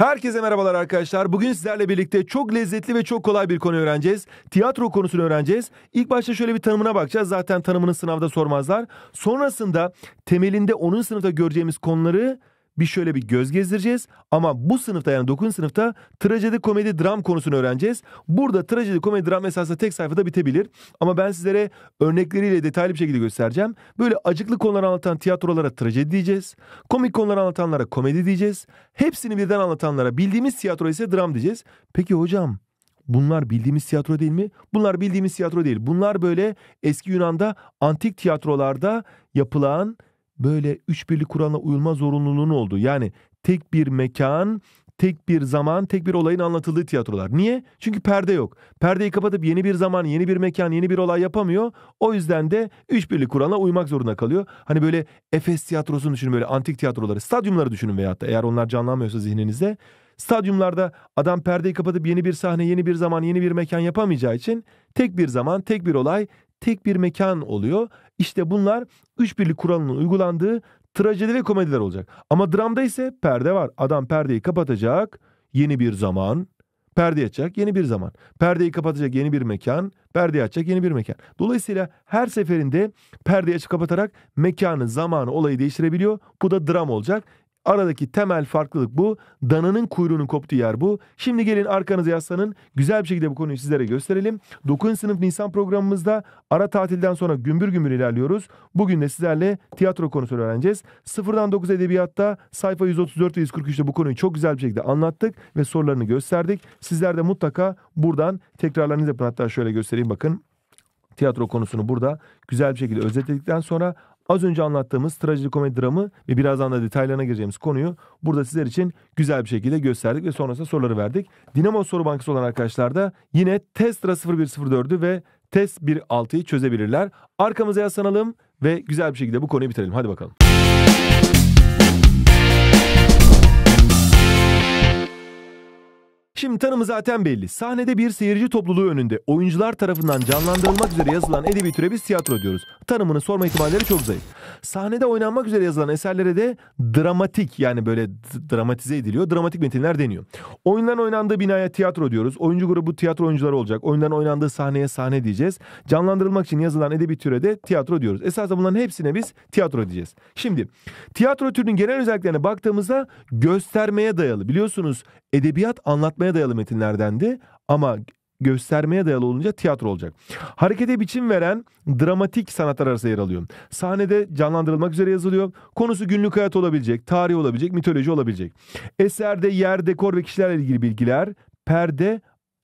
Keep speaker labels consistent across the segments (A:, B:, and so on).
A: Herkese merhabalar arkadaşlar. Bugün sizlerle birlikte çok lezzetli ve çok kolay bir konu öğreneceğiz. Tiyatro konusunu öğreneceğiz. İlk başta şöyle bir tanımına bakacağız. Zaten tanımını sınavda sormazlar. Sonrasında temelinde onun sınıfta göreceğimiz konuları bir şöyle bir göz gezdireceğiz. Ama bu sınıfta yani 9. sınıfta trajedi, komedi, dram konusunu öğreneceğiz. Burada trajedi, komedi, dram esasında tek sayfada bitebilir. Ama ben sizlere örnekleriyle detaylı bir şekilde göstereceğim. Böyle acıklı konuları anlatan tiyatrolara trajedi diyeceğiz. Komik konuları anlatanlara komedi diyeceğiz. Hepsini birden anlatanlara bildiğimiz tiyatro ise dram diyeceğiz. Peki hocam Bunlar bildiğimiz tiyatro değil mi? Bunlar bildiğimiz tiyatro değil. Bunlar böyle eski Yunan'da antik tiyatrolarda yapılan böyle üç birlik Kur'an'a uyulma zorunluluğunun oldu yani tek bir mekan, tek bir zaman, tek bir olayın anlatıldığı tiyatrolar. Niye? Çünkü perde yok. Perdeyi kapatıp yeni bir zaman, yeni bir mekan, yeni bir olay yapamıyor. O yüzden de üç birlik Kur'an'a uymak zorunda kalıyor. Hani böyle Efes tiyatrosunu düşünün böyle antik tiyatroları, stadyumları düşünün veyahut da eğer onlar canlanmıyorsa zihninizde. Stadyumlarda adam perdeyi kapatıp yeni bir sahne, yeni bir zaman, yeni bir mekan yapamayacağı için tek bir zaman, tek bir olay, tek bir mekan oluyor. İşte bunlar üç birlik kuralının uygulandığı trajedi ve komediler olacak. Ama dramda ise perde var. Adam perdeyi kapatacak yeni bir zaman. Perde açacak yeni bir zaman. Perdeyi kapatacak yeni bir mekan. Perdeyi açacak yeni bir mekan. Dolayısıyla her seferinde perdeyi açıp kapatarak mekanı, zamanı, olayı değiştirebiliyor. Bu da dram olacak. Aradaki temel farklılık bu. Dananın kuyruğunun koptuğu yer bu. Şimdi gelin arkanıza yaslanın. Güzel bir şekilde bu konuyu sizlere gösterelim. 9. sınıf Nisan programımızda ara tatilden sonra gümbür gümbür ilerliyoruz. Bugün de sizlerle tiyatro konusunu öğreneceğiz. Sıfırdan 9 edebiyatta sayfa 134 ve 143'te bu konuyu çok güzel bir şekilde anlattık ve sorularını gösterdik. Sizler de mutlaka buradan tekrarlarınızı yapın. Hatta şöyle göstereyim bakın tiyatro konusunu burada güzel bir şekilde özetledikten sonra Az önce anlattığımız trajikomedi dramı ve birazdan da detaylarına gireceğimiz konuyu burada sizler için güzel bir şekilde gösterdik ve sonrasında soruları verdik. Dinamo Soru Bankası olan arkadaşlar da yine Testra 0104'ü ve Test 1.6'yı çözebilirler. Arkamıza yaslanalım ve güzel bir şekilde bu konuyu bitirelim. Hadi bakalım. Şimdi tanımı zaten belli. Sahnede bir seyirci topluluğu önünde oyuncular tarafından canlandırılmak üzere yazılan edebi türe biz tiyatro diyoruz. Tanımını sorma ihtimalleri çok zayıf. Sahnede oynanmak üzere yazılan eserlere de dramatik yani böyle dramatize ediliyor. Dramatik metinler deniyor. Oyundan oynandığı binaya tiyatro diyoruz. Oyuncu grubu tiyatro oyuncuları olacak. Oyundan oynandığı sahneye sahne diyeceğiz. Canlandırılmak için yazılan edebi türe de tiyatro diyoruz. Esasında bunların hepsine biz tiyatro diyeceğiz. Şimdi tiyatro türünün genel özelliklerine baktığımızda göstermeye dayalı. Biliyorsunuz edebiyat anlatmaya göstermeye dayalı metinlerdendi ama göstermeye dayalı olunca tiyatro olacak. Harekete biçim veren dramatik sanatlar arası yer alıyor. Sahnede canlandırılmak üzere yazılıyor. Konusu günlük hayat olabilecek, tarih olabilecek, mitoloji olabilecek. Eserde yer, dekor ve kişilerle ilgili bilgiler, perde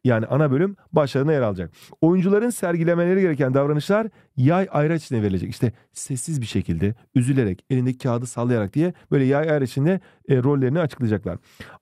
A: yani ana bölüm başlarına yer alacak. Oyuncuların sergilemeleri gereken davranışlar yay ayraç içine verilecek. İşte sessiz bir şekilde üzülerek elindeki kağıdı sallayarak diye böyle yay ayraç içinde e, rollerini açıklayacaklar.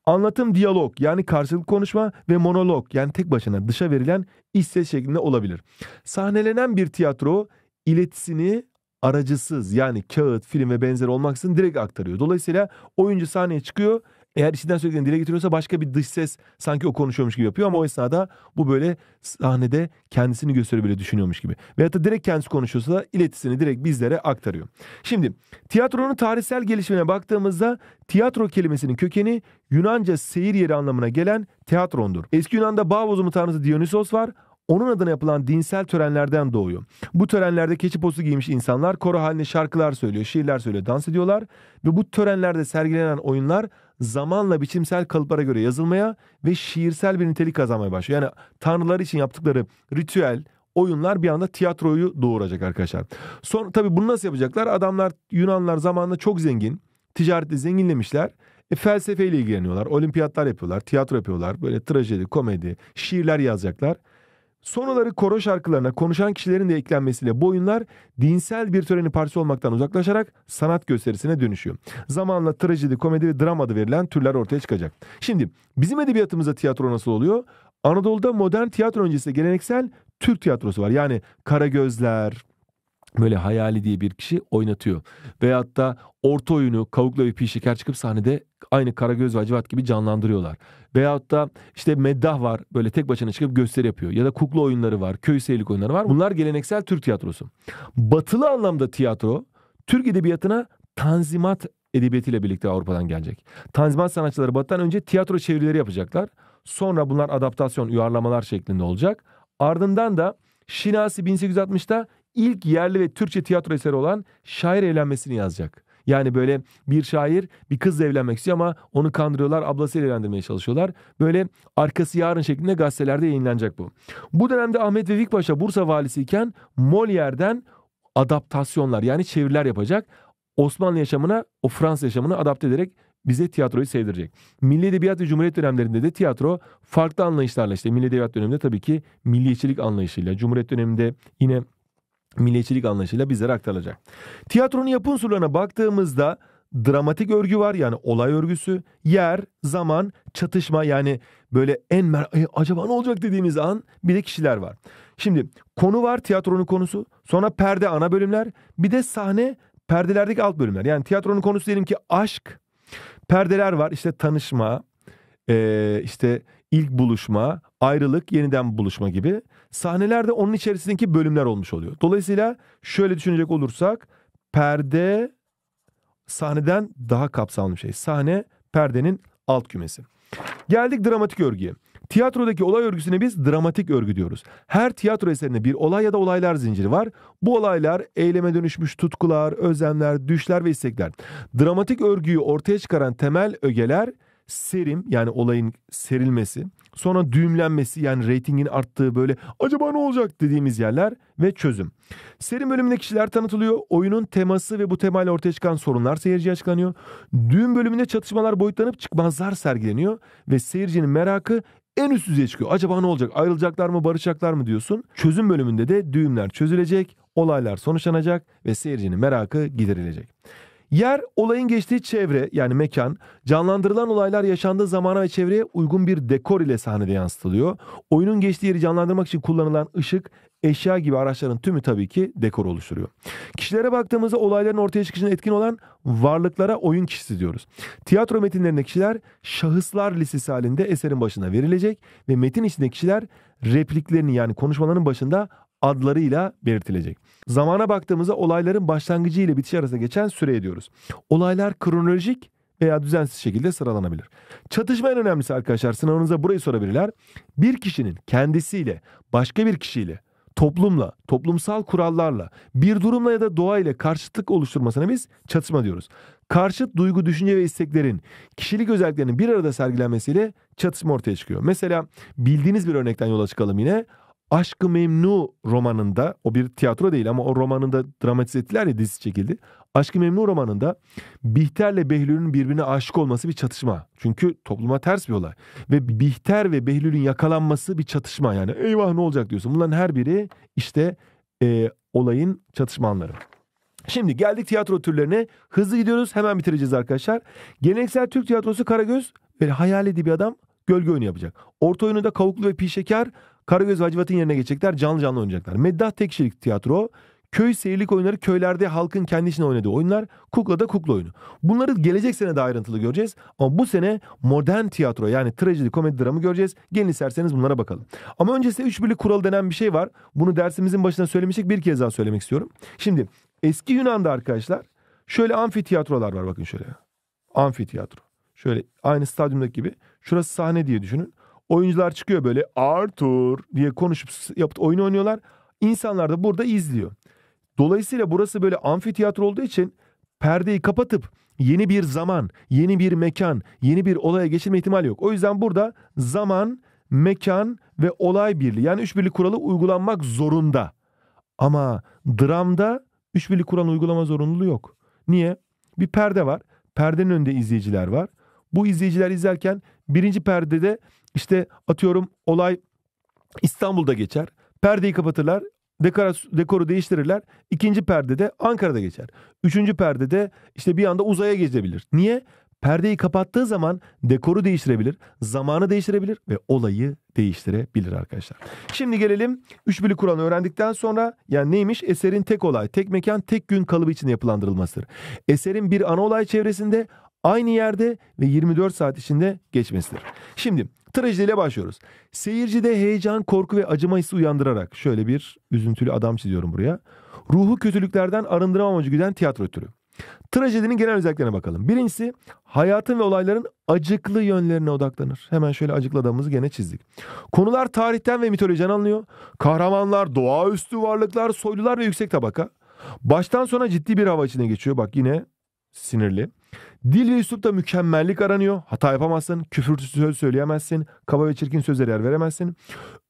A: Anlatım diyalog yani karşılıklı konuşma ve monolog yani tek başına dışa verilen iç ses şeklinde olabilir. Sahnelenen bir tiyatro iletisini aracısız yani kağıt, film ve benzeri olmaksızın direkt aktarıyor. Dolayısıyla oyuncu sahneye çıkıyor eğer içinden söylediğini dile getiriyorsa başka bir dış ses sanki o konuşuyormuş gibi yapıyor ama o esnada bu böyle sahnede kendisini gösteriyor böyle düşünüyormuş gibi. Veyahut da direkt kendisi konuşuyorsa da iletisini direkt bizlere aktarıyor. Şimdi tiyatronun tarihsel gelişimine baktığımızda tiyatro kelimesinin kökeni Yunanca seyir yeri anlamına gelen teatrondur. Eski Yunan'da bağ bozumu tanrısı Dionysos var onun adına yapılan dinsel törenlerden doğuyor. Bu törenlerde keçi posu giymiş insanlar koro halinde şarkılar söylüyor, şiirler söylüyor, dans ediyorlar ve bu törenlerde sergilenen oyunlar zamanla biçimsel kalıplara göre yazılmaya ve şiirsel bir nitelik kazanmaya başlıyor. Yani tanrılar için yaptıkları ritüel, oyunlar bir anda tiyatroyu doğuracak arkadaşlar. Sonra tabii bunu nasıl yapacaklar? Adamlar Yunanlar zamanında çok zengin, ticarette zenginlemişler. E, felsefeyle ilgileniyorlar, olimpiyatlar yapıyorlar, tiyatro yapıyorlar, böyle trajedi, komedi, şiirler yazacaklar. Sonraları koro şarkılarına konuşan kişilerin de eklenmesiyle bu oyunlar dinsel bir törenin parçası olmaktan uzaklaşarak sanat gösterisine dönüşüyor. Zamanla trajedi, komedi ve dram adı verilen türler ortaya çıkacak. Şimdi bizim edebiyatımızda tiyatro nasıl oluyor? Anadolu'da modern tiyatro öncesinde geleneksel Türk tiyatrosu var. Yani Karagözler, böyle hayali diye bir kişi oynatıyor. Veyahut da orta oyunu kavukla ve pi şeker çıkıp sahnede aynı Karagöz ve Hacivat gibi canlandırıyorlar. Veyahut da işte meddah var böyle tek başına çıkıp gösteri yapıyor. Ya da kukla oyunları var, köy seyirlik oyunları var. Bunlar geleneksel Türk tiyatrosu. Batılı anlamda tiyatro Türk edebiyatına tanzimat edebiyatıyla birlikte Avrupa'dan gelecek. Tanzimat sanatçıları batıdan önce tiyatro çevirileri yapacaklar. Sonra bunlar adaptasyon, uyarlamalar şeklinde olacak. Ardından da Şinasi 1860'ta ilk yerli ve Türkçe tiyatro eseri olan şair evlenmesini yazacak. Yani böyle bir şair bir kızla evlenmek istiyor ama onu kandırıyorlar ablasıyla evlendirmeye çalışıyorlar. Böyle arkası yarın şeklinde gazetelerde yayınlanacak bu. Bu dönemde Ahmet Vefik Paşa Bursa valisi iken Molière'den adaptasyonlar yani çeviriler yapacak. Osmanlı yaşamına o Fransız yaşamını adapte ederek bize tiyatroyu sevdirecek. Milli Edebiyat ve Cumhuriyet dönemlerinde de tiyatro farklı anlayışlarla işte Milli Edebiyat döneminde tabii ki milliyetçilik anlayışıyla, Cumhuriyet döneminde yine milliyetçilik anlayışıyla bizlere aktarılacak. Tiyatronun yapı unsurlarına baktığımızda dramatik örgü var yani olay örgüsü, yer, zaman, çatışma yani böyle en mer acaba ne olacak dediğimiz an bir de kişiler var. Şimdi konu var tiyatronun konusu, sonra perde ana bölümler, bir de sahne perdelerdeki alt bölümler. Yani tiyatronun konusu diyelim ki aşk, perdeler var işte tanışma, ee, işte ilk buluşma, ayrılık, yeniden buluşma gibi sahnelerde onun içerisindeki bölümler olmuş oluyor. Dolayısıyla şöyle düşünecek olursak perde sahneden daha kapsamlı bir şey. Sahne perdenin alt kümesi. Geldik dramatik örgüye. Tiyatrodaki olay örgüsüne biz dramatik örgü diyoruz. Her tiyatro eserinde bir olay ya da olaylar zinciri var. Bu olaylar eyleme dönüşmüş tutkular, özlemler, düşler ve istekler. Dramatik örgüyü ortaya çıkaran temel ögeler serim yani olayın serilmesi, sonra düğümlenmesi yani reytingin arttığı böyle acaba ne olacak dediğimiz yerler ve çözüm. Serim bölümünde kişiler tanıtılıyor, oyunun teması ve bu temayla ortaya çıkan sorunlar seyirciye açıklanıyor. Düğüm bölümünde çatışmalar boyutlanıp çıkmazlar sergileniyor ve seyircinin merakı en üst düzeye çıkıyor. Acaba ne olacak? Ayrılacaklar mı, barışacaklar mı diyorsun. Çözüm bölümünde de düğümler çözülecek, olaylar sonuçlanacak ve seyircinin merakı giderilecek. Yer, olayın geçtiği çevre yani mekan, canlandırılan olaylar yaşandığı zamana ve çevreye uygun bir dekor ile sahnede yansıtılıyor. Oyunun geçtiği yeri canlandırmak için kullanılan ışık, eşya gibi araçların tümü tabii ki dekor oluşturuyor. Kişilere baktığımızda olayların ortaya çıkışına etkin olan varlıklara oyun kişisi diyoruz. Tiyatro metinlerinde kişiler şahıslar listesi halinde eserin başına verilecek ve metin içinde kişiler repliklerini yani konuşmaların başında adlarıyla belirtilecek. Zamana baktığımızda olayların başlangıcı ile bitiş arasında geçen süreye diyoruz. Olaylar kronolojik veya düzensiz şekilde sıralanabilir. Çatışma en önemlisi arkadaşlar sınavınıza burayı sorabilirler. Bir kişinin kendisiyle, başka bir kişiyle, toplumla, toplumsal kurallarla, bir durumla ya da doğa ile karşıtlık oluşturmasına biz çatışma diyoruz. Karşıt duygu, düşünce ve isteklerin, kişilik özelliklerinin bir arada sergilenmesiyle çatışma ortaya çıkıyor. Mesela bildiğiniz bir örnekten yola çıkalım yine. Aşkı Memnu romanında o bir tiyatro değil ama o romanında dramatize ettiler ya dizisi çekildi. Aşkı Memnu romanında Bihter'le Behlül'ün birbirine aşık olması bir çatışma. Çünkü topluma ters bir olay. Ve Bihter ve Behlül'ün yakalanması bir çatışma yani. Eyvah ne olacak diyorsun. Bunların her biri işte e, olayın çatışma anları. Şimdi geldik tiyatro türlerine. Hızlı gidiyoruz hemen bitireceğiz arkadaşlar. Geleneksel Türk tiyatrosu Karagöz böyle hayal bir adam gölge oyunu yapacak. Orta oyunu da Kavuklu ve Pişeker, Karagöz ve Hacivat'ın yerine geçecekler. Canlı canlı oynayacaklar. Meddah tek kişilik tiyatro. Köy seyirlik oyunları köylerde halkın kendi içinde oynadığı oyunlar. Kukla da kukla oyunu. Bunları gelecek sene de ayrıntılı göreceğiz. Ama bu sene modern tiyatro yani trajedi, komedi, dramı göreceğiz. Gelin isterseniz bunlara bakalım. Ama öncesinde üç birlik kural denen bir şey var. Bunu dersimizin başına söylemiştik. Bir kez daha söylemek istiyorum. Şimdi eski Yunan'da arkadaşlar şöyle amfi tiyatrolar var bakın şöyle. Amfi tiyatro, Şöyle aynı stadyumdaki gibi. Şurası sahne diye düşünün. Oyuncular çıkıyor böyle Arthur diye konuşup yapıp oyun oynuyorlar. İnsanlar da burada izliyor. Dolayısıyla burası böyle amfiteyatro olduğu için perdeyi kapatıp yeni bir zaman, yeni bir mekan, yeni bir olaya geçirme ihtimali yok. O yüzden burada zaman, mekan ve olay birliği yani üç birlik kuralı uygulanmak zorunda. Ama dramda üç birlik kuralı uygulama zorunluluğu yok. Niye? Bir perde var. Perdenin önünde izleyiciler var bu izleyiciler izlerken birinci perdede işte atıyorum olay İstanbul'da geçer. Perdeyi kapatırlar. Dekoru değiştirirler. İkinci perdede Ankara'da geçer. Üçüncü perdede işte bir anda uzaya gezebilir. Niye? Perdeyi kapattığı zaman dekoru değiştirebilir, zamanı değiştirebilir ve olayı değiştirebilir arkadaşlar. Şimdi gelelim 3 bölü Kur'an'ı öğrendikten sonra yani neymiş? Eserin tek olay, tek mekan, tek gün kalıbı için yapılandırılmasıdır. Eserin bir ana olay çevresinde aynı yerde ve 24 saat içinde geçmesidir. Şimdi trajediyle başlıyoruz. Seyircide heyecan, korku ve acıma hissi uyandırarak şöyle bir üzüntülü adam çiziyorum buraya. Ruhu kötülüklerden arındırma amacı güden tiyatro türü. Trajedinin genel özelliklerine bakalım. Birincisi hayatın ve olayların acıklı yönlerine odaklanır. Hemen şöyle acıklı adamımızı gene çizdik. Konular tarihten ve mitolojiden alınıyor. Kahramanlar, doğaüstü varlıklar, soylular ve yüksek tabaka. Baştan sona ciddi bir hava içine geçiyor. Bak yine sinirli. Dil ve üslupta mükemmellik aranıyor. Hata yapamazsın, küfürsüz söz söyleyemezsin, kaba ve çirkin sözlere yer veremezsin.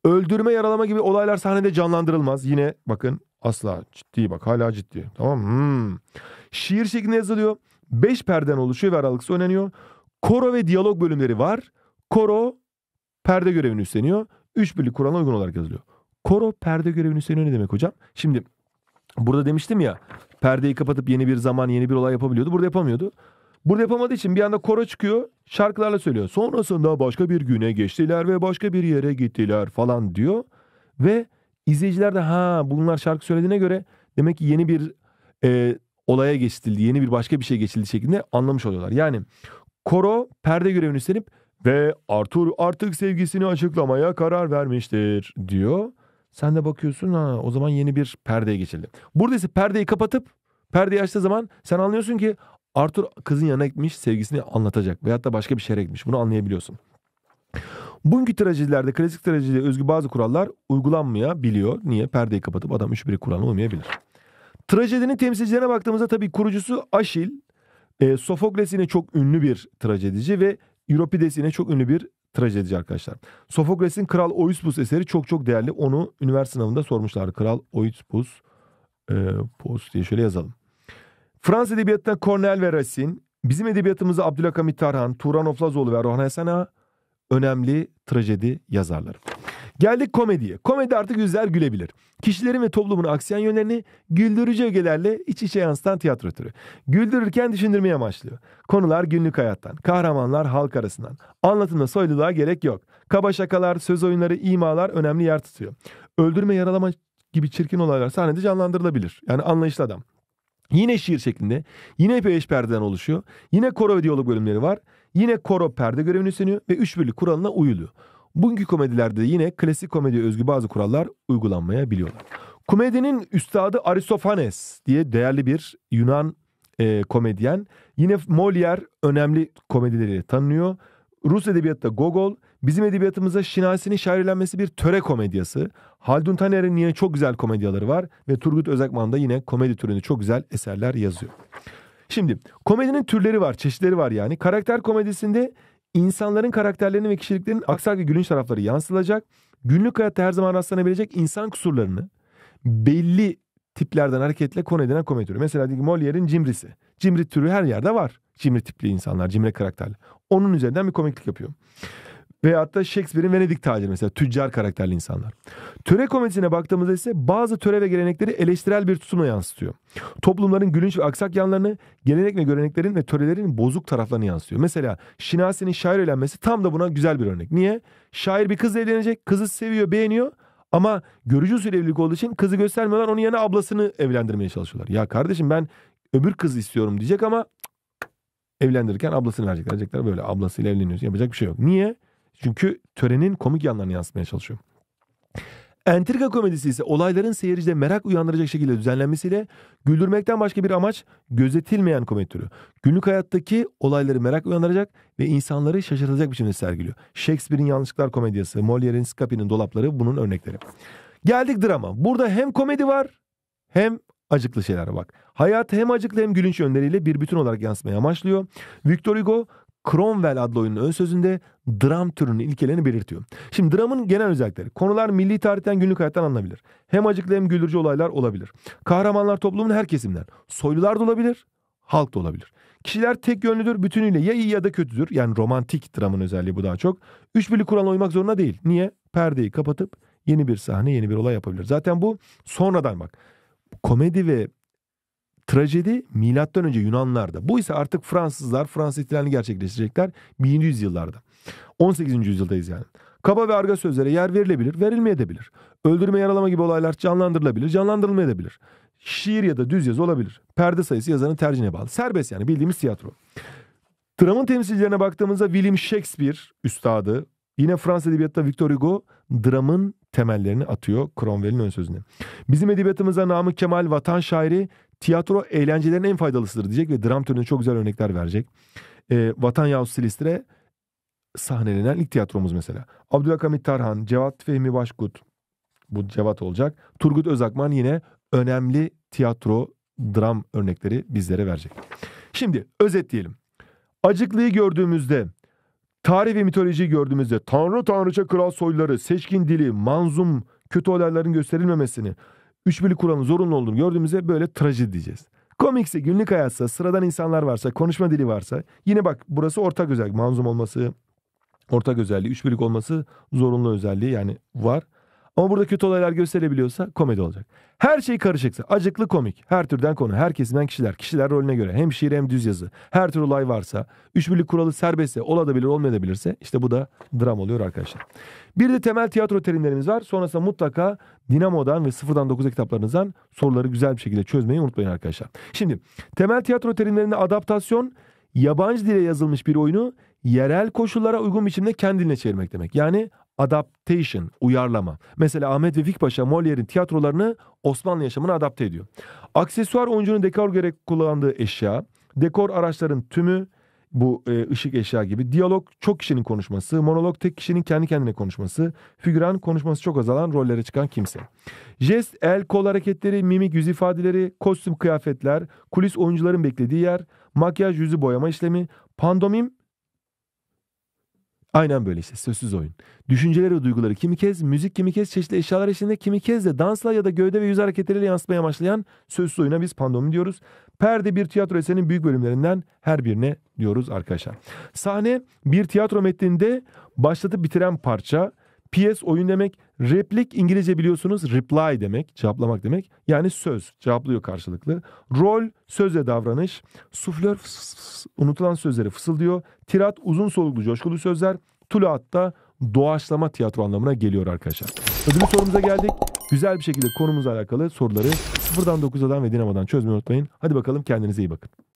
A: Öldürme, yaralama gibi olaylar sahnede canlandırılmaz. Yine bakın asla ciddi bak hala ciddi. Tamam hmm. Şiir şeklinde yazılıyor. Beş perden oluşuyor ve aralıksız oynanıyor. Koro ve diyalog bölümleri var. Koro perde görevini üstleniyor. Üç birlik kuralına uygun olarak yazılıyor. Koro perde görevini üstleniyor ne demek hocam? Şimdi burada demiştim ya perdeyi kapatıp yeni bir zaman yeni bir olay yapabiliyordu. Burada yapamıyordu. Burada yapamadığı için bir anda koro çıkıyor şarkılarla söylüyor. Sonrasında başka bir güne geçtiler ve başka bir yere gittiler falan diyor. Ve izleyiciler de ha bunlar şarkı söylediğine göre demek ki yeni bir e, olaya geçildi, yeni bir başka bir şey geçildi şeklinde anlamış oluyorlar. Yani koro perde görevini üstlenip ve Arthur artık sevgisini açıklamaya karar vermiştir diyor. Sen de bakıyorsun ha o zaman yeni bir perdeye geçildi. Burada ise perdeyi kapatıp perdeyi açtığı zaman sen anlıyorsun ki Arthur kızın yanına gitmiş sevgisini anlatacak veyahut da başka bir şehre gitmiş. Bunu anlayabiliyorsun. Bugünkü trajedilerde klasik trajedilere özgü bazı kurallar uygulanmayabiliyor. Niye? Perdeyi kapatıp adam 3-1 kuralına uymayabilir. Trajedinin temsilcilerine baktığımızda tabii kurucusu Aşil, e, Sofokles yine çok ünlü bir trajedici ve Euripides yine çok ünlü bir trajedici arkadaşlar. Sofokles'in Kral Oispus eseri çok çok değerli. Onu üniversite sınavında sormuşlar. Kral Oispus e, Pos diye şöyle yazalım. Fransız edebiyatında Cornel ve Racine, bizim edebiyatımızda Abdülhakamit Tarhan, Turan Oflazoğlu ve Rohan Esena önemli trajedi yazarları. Geldik komediye. Komedi artık yüzler gülebilir. Kişilerin ve toplumun aksiyon yönlerini güldürücü ögelerle iç içe yansıtan tiyatro türü. Güldürürken düşündürmeye amaçlıyor. Konular günlük hayattan, kahramanlar halk arasından. Anlatımda soyluluğa gerek yok. Kaba şakalar, söz oyunları, imalar önemli yer tutuyor. Öldürme, yaralama gibi çirkin olaylar sahnede canlandırılabilir. Yani anlayışlı adam. Yine şiir şeklinde. Yine peş perdeden oluşuyor. Yine koro ve diyalog bölümleri var. Yine koro perde görevini üstleniyor ve üç kuralına uyuluyor. Bugünkü komedilerde yine klasik komediye özgü bazı kurallar uygulanmayabiliyorlar. Komedinin üstadı Aristofanes diye değerli bir Yunan e, komedyen. Yine Molière önemli komedileriyle tanınıyor. Rus edebiyatta Gogol, bizim edebiyatımıza Şinasi'nin şairlenmesi bir töre komedyası. Haldun Taner'in yine çok güzel komedyaları var ve Turgut Özakman da yine komedi türünde çok güzel eserler yazıyor. Şimdi komedinin türleri var, çeşitleri var yani. Karakter komedisinde insanların karakterlerini ve kişiliklerinin aksak ve gülünç tarafları yansılacak. Günlük hayatta her zaman rastlanabilecek insan kusurlarını belli tiplerden hareketle konu edinen komedi türü. Mesela Molière'in cimrisi. Cimri türü her yerde var. Cimri tipli insanlar, cimri karakterler. Onun üzerinden bir komiklik yapıyor. Veyahut da Shakespeare'in Venedik taciri mesela tüccar karakterli insanlar. Töre komedisine baktığımızda ise bazı töre ve gelenekleri eleştirel bir tutumla yansıtıyor. Toplumların gülünç ve aksak yanlarını, gelenek ve göreneklerin ve törelerin bozuk taraflarını yansıtıyor. Mesela Şinasi'nin şair evlenmesi tam da buna güzel bir örnek. Niye? Şair bir kızla evlenecek, kızı seviyor, beğeniyor ama görücü usulü evlilik olduğu için kızı göstermiyorlar. Onun yerine ablasını evlendirmeye çalışıyorlar. Ya kardeşim ben öbür kızı istiyorum diyecek ama evlendirirken ablasını verecekler. Diyecekler böyle ablasıyla evleniyorsun. Yapacak bir şey yok. Niye? Çünkü törenin komik yanlarını yansıtmaya çalışıyor. Entrika komedisi ise olayların seyircide merak uyandıracak şekilde düzenlenmesiyle güldürmekten başka bir amaç gözetilmeyen komedi türü. Günlük hayattaki olayları merak uyandıracak ve insanları şaşırtacak biçimde sergiliyor. Shakespeare'in Yanlışlıklar Komedyası, Molière'in Scapi'nin Dolapları bunun örnekleri. Geldik drama. Burada hem komedi var hem acıklı şeyler bak. Hayatı hem acıklı hem gülünç yönleriyle bir bütün olarak yansımaya amaçlıyor. Victor Hugo Cromwell adlı oyunun ön sözünde dram türünün ilkelerini belirtiyor. Şimdi dramın genel özellikleri. Konular milli tarihten günlük hayattan alınabilir. Hem acıklı hem güldürücü olaylar olabilir. Kahramanlar toplumun her kesimden. Soylular da olabilir, halk da olabilir. Kişiler tek yönlüdür, bütünüyle ya iyi ya da kötüdür. Yani romantik dramın özelliği bu daha çok. Üç birlik kuralına uymak zorunda değil. Niye? Perdeyi kapatıp yeni bir sahne, yeni bir olay yapabilir. Zaten bu sonradan bak komedi ve trajedi milattan önce Yunanlarda. Bu ise artık Fransızlar Fransız ihtilalini gerçekleştirecekler 1700 yıllarda. 18. yüzyıldayız yani. Kaba ve arga sözlere yer verilebilir, verilmeyebilir. Öldürme, yaralama gibi olaylar canlandırılabilir, canlandırılmayabilir. Şiir ya da düz yazı olabilir. Perde sayısı yazarın tercihine bağlı. Serbest yani bildiğimiz tiyatro. Dramın temsilcilerine baktığımızda William Shakespeare üstadı, yine Fransız edebiyatta Victor Hugo dramın temellerini atıyor Cromwell'in ön sözüne. Bizim edebiyatımıza namı Kemal vatan şairi tiyatro eğlencelerin en faydalısıdır diyecek ve dram türüne çok güzel örnekler verecek. E, vatan yavrusu Silistre sahnelenen ilk tiyatromuz mesela. Abdülhamit Tarhan, Cevat Fehmi Başkut, bu Cevat olacak. Turgut Özakman yine önemli tiyatro dram örnekleri bizlere verecek. Şimdi özetleyelim. Acıklığı gördüğümüzde Tarih ve mitolojiyi gördüğümüzde tanrı tanrıça kral soyları, seçkin dili, manzum kötü olayların gösterilmemesini, üç birlik kuralın zorunlu olduğunu gördüğümüzde böyle trajedi diyeceğiz. Komikse, günlük hayatsa, sıradan insanlar varsa, konuşma dili varsa yine bak burası ortak özellik. Manzum olması, ortak özelliği, üç birlik olması zorunlu özelliği yani var. Ama burada kötü olaylar gösterebiliyorsa komedi olacak. Her şey karışıksa acıklı komik. Her türden konu. Her kesimden kişiler. Kişiler rolüne göre. Hem şiir hem düz yazı. Her tür olay varsa. Üç birlik kuralı serbestse. Olabilir olmayabilirse. işte bu da dram oluyor arkadaşlar. Bir de temel tiyatro terimlerimiz var. Sonrasında mutlaka Dinamo'dan ve sıfırdan 9'a kitaplarınızdan soruları güzel bir şekilde çözmeyi unutmayın arkadaşlar. Şimdi temel tiyatro terimlerinde adaptasyon yabancı dile yazılmış bir oyunu yerel koşullara uygun biçimde kendine çevirmek demek. Yani Adaptation, uyarlama. Mesela Ahmet Vefik Paşa Molière'in tiyatrolarını Osmanlı yaşamına adapte ediyor. Aksesuar oyuncunun dekor gerek kullandığı eşya, dekor araçların tümü, bu e, ışık eşya gibi. Diyalog çok kişinin konuşması, monolog tek kişinin kendi kendine konuşması, figüran konuşması çok azalan rollere çıkan kimse. Jest, el, kol hareketleri, mimik, yüz ifadeleri, kostüm kıyafetler, kulis oyuncuların beklediği yer, makyaj, yüzü boyama işlemi, pandomim Aynen böyle işte sözsüz oyun. Düşünceleri, ve duyguları kimi kez müzik kimi kez çeşitli eşyalar eşliğinde kimi kez de dansla ya da gövde ve yüz hareketleriyle yansıtmaya amaçlayan sözsüz oyuna biz pandomi diyoruz. Perde bir tiyatro eserinin büyük bölümlerinden her birine diyoruz arkadaşlar. Sahne bir tiyatro metninde başlatıp bitiren parça PS oyun demek. Replik İngilizce biliyorsunuz reply demek. Cevaplamak demek. Yani söz. Cevaplıyor karşılıklı. Rol sözle davranış. Suflör fıs fıs, unutulan sözleri fısıldıyor. Tirat uzun soluklu coşkulu sözler. Tulaat da doğaçlama tiyatro anlamına geliyor arkadaşlar. Ödülü sorumuza geldik. Güzel bir şekilde konumuzla alakalı soruları sıfırdan 9'dan ve dinamadan çözmeyi unutmayın. Hadi bakalım kendinize iyi bakın.